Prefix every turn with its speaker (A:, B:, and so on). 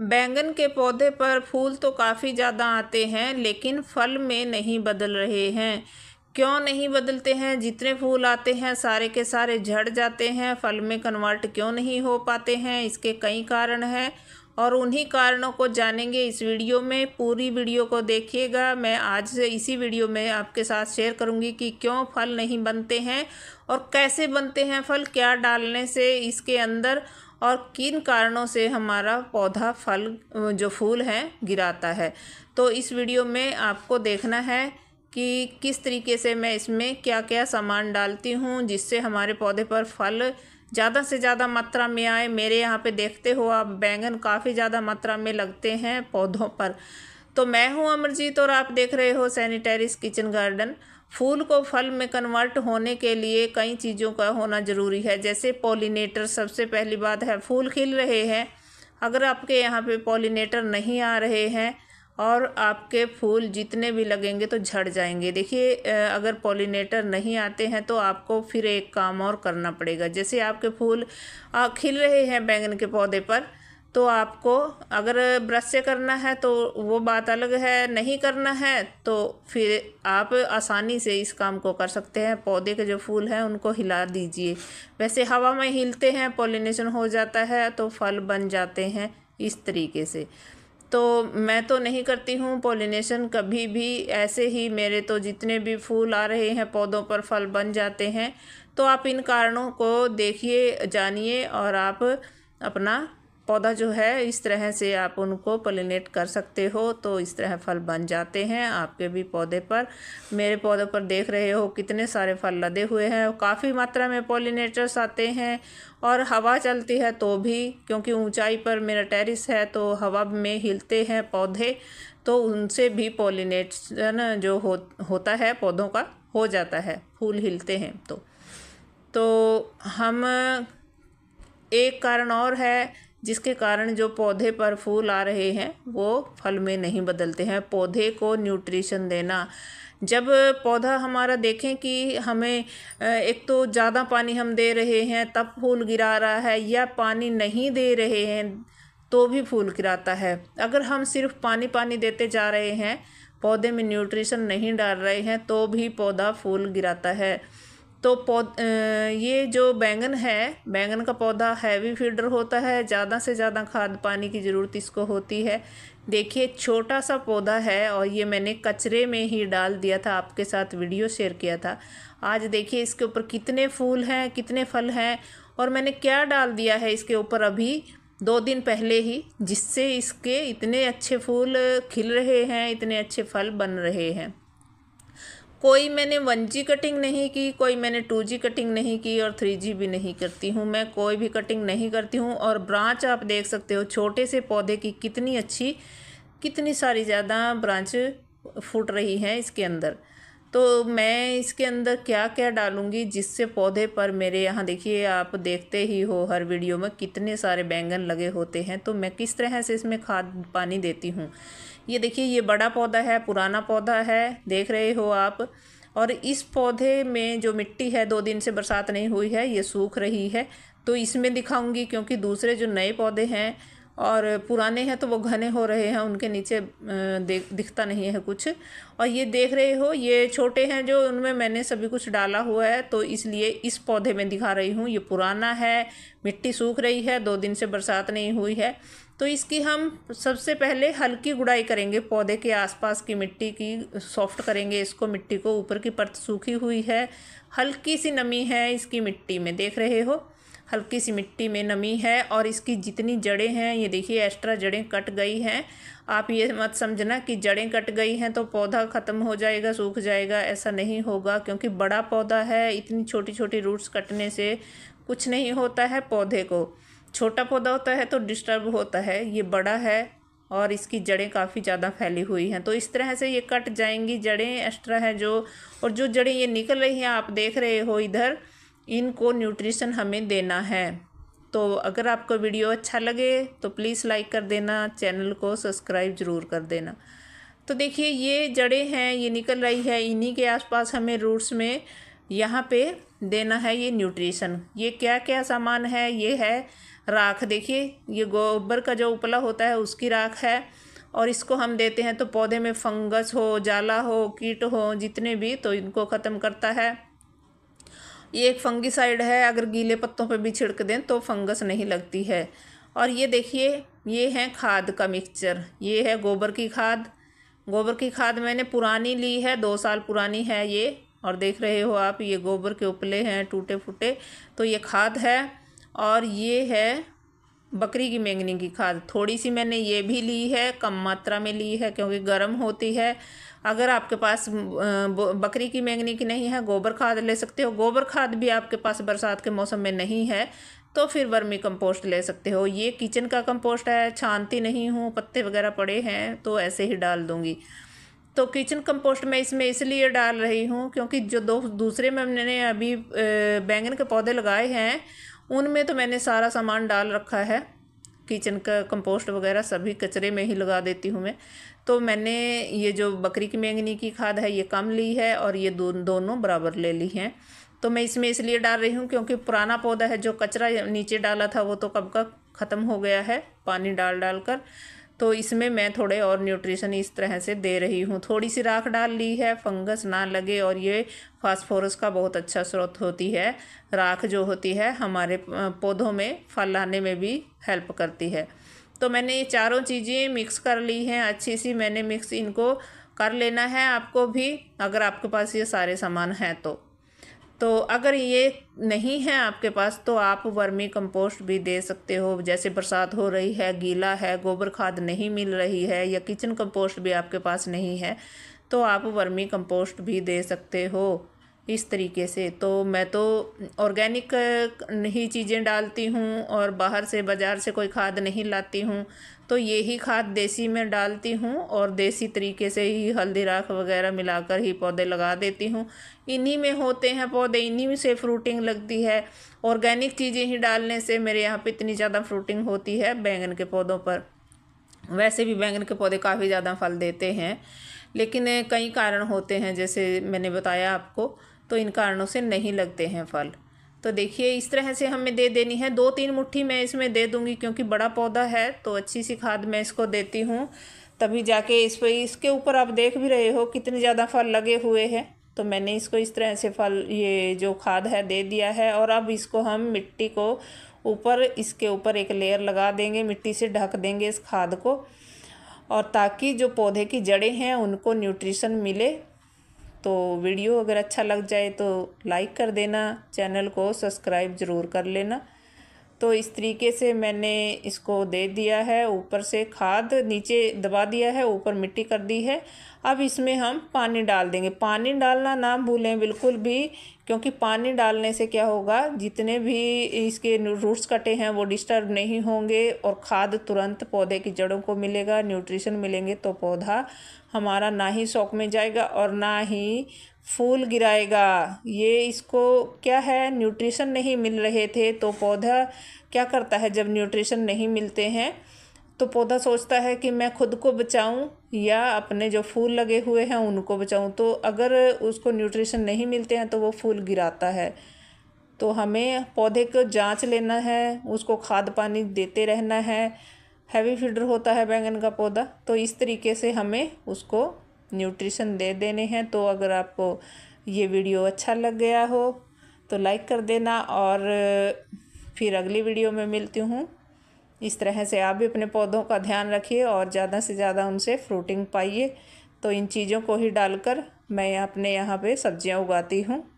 A: बैंगन के पौधे पर फूल तो काफ़ी ज़्यादा आते हैं लेकिन फल में नहीं बदल रहे हैं क्यों नहीं बदलते हैं जितने फूल आते हैं सारे के सारे झड़ जाते हैं फल में कन्वर्ट क्यों नहीं हो पाते हैं इसके कई कारण हैं और उन्हीं कारणों को जानेंगे इस वीडियो में पूरी वीडियो को देखिएगा मैं आज से इसी वीडियो में आपके साथ शेयर करूंगी कि क्यों फल नहीं बनते हैं और कैसे बनते हैं फल क्या डालने से इसके अंदर और किन कारणों से हमारा पौधा फल जो फूल है गिराता है तो इस वीडियो में आपको देखना है कि किस तरीके से मैं इसमें क्या क्या सामान डालती हूँ जिससे हमारे पौधे पर फल ज़्यादा से ज़्यादा मात्रा में आए मेरे यहाँ पे देखते हो आप बैंगन काफ़ी ज़्यादा मात्रा में लगते हैं पौधों पर तो मैं हूं अमरजीत और आप देख रहे हो सैनिटरीज किचन गार्डन फूल को फल में कन्वर्ट होने के लिए कई चीज़ों का होना ज़रूरी है जैसे पॉलिनेटर सबसे पहली बात है फूल खिल रहे हैं अगर आपके यहाँ पे पॉलिनेटर नहीं आ रहे हैं और आपके फूल जितने भी लगेंगे तो झड़ जाएंगे देखिए अगर पॉलिनेटर नहीं आते हैं तो आपको फिर एक काम और करना पड़ेगा जैसे आपके फूल खिल रहे हैं बैंगन के पौधे पर तो आपको अगर ब्रश से करना है तो वो बात अलग है नहीं करना है तो फिर आप आसानी से इस काम को कर सकते हैं पौधे के जो फूल हैं उनको हिला दीजिए वैसे हवा में हिलते हैं पोलिनेशन हो जाता है तो फल बन जाते हैं इस तरीके से तो मैं तो नहीं करती हूँ पोलिनेशन कभी भी ऐसे ही मेरे तो जितने भी फूल आ रहे हैं पौधों पर फल बन जाते हैं तो आप इन कारणों को देखिए जानिए और आप अपना पौधा जो है इस तरह से आप उनको पोलिनेट कर सकते हो तो इस तरह फल बन जाते हैं आपके भी पौधे पर मेरे पौधे पर देख रहे हो कितने सारे फल लदे हुए हैं काफ़ी मात्रा में पोलिनेटर्स आते हैं और हवा चलती है तो भी क्योंकि ऊंचाई पर मेरा टेरिस है तो हवा में हिलते हैं पौधे तो उनसे भी पोलिनेटन जो हो होता है पौधों का हो जाता है फूल हिलते हैं तो तो हम एक कारण और है जिसके कारण जो पौधे पर फूल आ रहे हैं वो फल में नहीं बदलते हैं पौधे को न्यूट्रिशन देना जब पौधा हमारा देखें कि हमें एक तो ज़्यादा पानी हम दे रहे हैं तब फूल गिरा रहा है या पानी नहीं दे रहे हैं तो भी फूल गिराता है अगर हम सिर्फ पानी पानी देते जा रहे हैं पौधे में न्यूट्रिशन नहीं डाल रहे हैं तो भी पौधा फूल गिराता है तो पौ ये जो बैंगन है बैंगन का पौधा हैवी फीडर होता है ज़्यादा से ज़्यादा खाद पानी की ज़रूरत इसको होती है देखिए छोटा सा पौधा है और ये मैंने कचरे में ही डाल दिया था आपके साथ वीडियो शेयर किया था आज देखिए इसके ऊपर कितने फूल हैं कितने फल हैं और मैंने क्या डाल दिया है इसके ऊपर अभी दो दिन पहले ही जिससे इसके इतने अच्छे फूल खिल रहे हैं इतने अच्छे फल बन रहे हैं कोई मैंने वन जी कटिंग नहीं की कोई मैंने टू जी कटिंग नहीं की और थ्री जी भी नहीं करती हूँ मैं कोई भी कटिंग नहीं करती हूँ और ब्रांच आप देख सकते हो छोटे से पौधे की कितनी अच्छी कितनी सारी ज़्यादा ब्रांच फूट रही है इसके अंदर तो मैं इसके अंदर क्या क्या डालूँगी जिससे पौधे पर मेरे यहाँ देखिए आप देखते ही हो हर वीडियो में कितने सारे बैंगन लगे होते हैं तो मैं किस तरह से इसमें खाद पानी देती हूँ ये देखिए ये बड़ा पौधा है पुराना पौधा है देख रहे हो आप और इस पौधे में जो मिट्टी है दो दिन से बरसात नहीं हुई है ये सूख रही है तो इसमें दिखाऊंगी क्योंकि दूसरे जो नए पौधे हैं और पुराने हैं तो वो घने हो रहे हैं उनके नीचे देख दिखता नहीं है कुछ और ये देख रहे हो ये छोटे हैं जो उनमें मैंने सभी कुछ डाला हुआ है तो इसलिए इस पौधे में दिखा रही हूँ ये पुराना है मिट्टी सूख रही है दो दिन से बरसात नहीं हुई है तो इसकी हम सबसे पहले हल्की गुड़ाई करेंगे पौधे के आसपास की मिट्टी की सॉफ्ट करेंगे इसको मिट्टी को ऊपर की परत सूखी हुई है हल्की सी नमी है इसकी मिट्टी में देख रहे हो हल्की सी मिट्टी में नमी है और इसकी जितनी जड़ें हैं ये देखिए एक्स्ट्रा जड़ें कट गई हैं आप ये मत समझना कि जड़ें कट गई हैं तो पौधा ख़त्म हो जाएगा सूख जाएगा ऐसा नहीं होगा क्योंकि बड़ा पौधा है इतनी छोटी छोटी रूट्स कटने से कुछ नहीं होता है पौधे को छोटा पौधा होता है तो डिस्टर्ब होता है ये बड़ा है और इसकी जड़ें काफ़ी ज़्यादा फैली हुई हैं तो इस तरह से ये कट जाएंगी जड़ें एक्स्ट्रा है जो और जो जड़ें ये निकल रही हैं आप देख रहे हो इधर इनको न्यूट्रिशन हमें देना है तो अगर आपको वीडियो अच्छा लगे तो प्लीज़ लाइक कर देना चैनल को सब्सक्राइब ज़रूर कर देना तो देखिए ये जड़ें हैं ये निकल रही है इन्हीं के आसपास हमें रूट्स में यहाँ पे देना है ये न्यूट्रिशन ये क्या क्या सामान है ये है राख देखिए ये गोबर का जो उपला होता है उसकी राख है और इसको हम देते हैं तो पौधे में फंगस हो जाला हो कीट हो जितने भी तो इनको ख़त्म करता है ये एक फंगिसाइड है अगर गीले पत्तों पर भी छिड़क दें तो फंगस नहीं लगती है और ये देखिए ये है खाद का मिक्सचर ये है गोबर की खाद गोबर की खाद मैंने पुरानी ली है दो साल पुरानी है ये और देख रहे हो आप ये गोबर के उपले हैं टूटे फूटे तो ये खाद है और ये है बकरी की मैंगनी की खाद थोड़ी सी मैंने ये भी ली है कम मात्रा में ली है क्योंकि गर्म होती है अगर आपके पास बकरी की मैंगनी की नहीं है गोबर खाद ले सकते हो गोबर खाद भी आपके पास बरसात के मौसम में नहीं है तो फिर वर्मी कंपोस्ट ले सकते हो ये किचन का कंपोस्ट है छानती नहीं हूँ पत्ते वगैरह पड़े हैं तो ऐसे ही डाल दूँगी तो किचन कंपोस्ट मैं इसमें इसलिए डाल रही हूँ क्योंकि जो दो दूसरे में मैंने अभी बैंगन के पौधे लगाए हैं उनमें तो मैंने सारा सामान डाल रखा है किचन का कंपोस्ट वगैरह सभी कचरे में ही लगा देती हूँ मैं तो मैंने ये जो बकरी की मैंगनी की खाद है ये कम ली है और ये दो, दोनों बराबर ले ली हैं तो मैं इसमें इसलिए डाल रही हूँ क्योंकि पुराना पौधा है जो कचरा नीचे डाला था वो तो कब का ख़त्म हो गया है पानी डाल डाल कर तो इसमें मैं थोड़े और न्यूट्रिशन इस तरह से दे रही हूँ थोड़ी सी राख डाल ली है फंगस ना लगे और ये फास्फोरस का बहुत अच्छा स्रोत होती है राख जो होती है हमारे पौधों में फल आने में भी हेल्प करती है तो मैंने ये चारों चीज़ें मिक्स कर ली हैं अच्छी सी मैंने मिक्स इनको कर लेना है आपको भी अगर आपके पास ये सारे सामान हैं तो तो अगर ये नहीं है आपके पास तो आप वर्मी कंपोस्ट भी दे सकते हो जैसे बरसात हो रही है गीला है गोबर खाद नहीं मिल रही है या किचन कंपोस्ट भी आपके पास नहीं है तो आप वर्मी कंपोस्ट भी दे सकते हो इस तरीके से तो मैं तो ऑर्गेनिक ही चीज़ें डालती हूँ और बाहर से बाज़ार से कोई खाद नहीं लाती हूँ तो यही खाद देसी में डालती हूँ और देसी तरीके से ही हल्दी राख वगैरह मिलाकर ही पौधे लगा देती हूँ इन्हीं में होते हैं पौधे इन्हीं में से फ्रूटिंग लगती है ऑर्गेनिक चीज़ें ही डालने से मेरे यहाँ पर इतनी ज़्यादा फ्रूटिंग होती है बैंगन के पौधों पर वैसे भी बैंगन के पौधे काफ़ी ज़्यादा फल देते हैं लेकिन कई कारण होते हैं जैसे मैंने बताया आपको तो इन कारणों से नहीं लगते हैं फल तो देखिए इस तरह से हमें दे देनी है दो तीन मुट्ठी मैं इसमें दे दूँगी क्योंकि बड़ा पौधा है तो अच्छी सी खाद मैं इसको देती हूँ तभी जाके इस पर इसके ऊपर आप देख भी रहे हो कितने ज़्यादा फल लगे हुए हैं तो मैंने इसको इस तरह से फल ये जो खाद है दे दिया है और अब इसको हम मिट्टी को ऊपर इसके ऊपर एक लेयर लगा देंगे मिट्टी से ढक देंगे इस खाद को और ताकि जो पौधे की जड़ें हैं उनको न्यूट्रिशन मिले तो वीडियो अगर अच्छा लग जाए तो लाइक कर देना चैनल को सब्सक्राइब ज़रूर कर लेना तो इस तरीके से मैंने इसको दे दिया है ऊपर से खाद नीचे दबा दिया है ऊपर मिट्टी कर दी है अब इसमें हम पानी डाल देंगे पानी डालना ना भूलें बिल्कुल भी क्योंकि पानी डालने से क्या होगा जितने भी इसके रूट्स कटे हैं वो डिस्टर्ब नहीं होंगे और खाद तुरंत पौधे की जड़ों को मिलेगा न्यूट्रिशन मिलेंगे तो पौधा हमारा ना ही शौक में जाएगा और ना ही फूल गिराएगा ये इसको क्या है न्यूट्रिशन नहीं मिल रहे थे तो पौधा क्या करता है जब न्यूट्रिशन नहीं मिलते हैं तो पौधा सोचता है कि मैं खुद को बचाऊं या अपने जो फूल लगे हुए हैं उनको बचाऊं तो अगर उसको न्यूट्रिशन नहीं मिलते हैं तो वो फूल गिराता है तो हमें पौधे को जांच लेना है उसको खाद पानी देते रहना है हैवी फीडर होता है बैंगन का पौधा तो इस तरीके से हमें उसको न्यूट्रिशन दे देने हैं तो अगर आपको ये वीडियो अच्छा लग गया हो तो लाइक कर देना और फिर अगली वीडियो में मिलती हूँ इस तरह से आप भी अपने पौधों का ध्यान रखिए और ज़्यादा से ज़्यादा उनसे फ्रूटिंग पाइए तो इन चीज़ों को ही डालकर मैं अपने यहाँ पे सब्जियाँ उगाती हूँ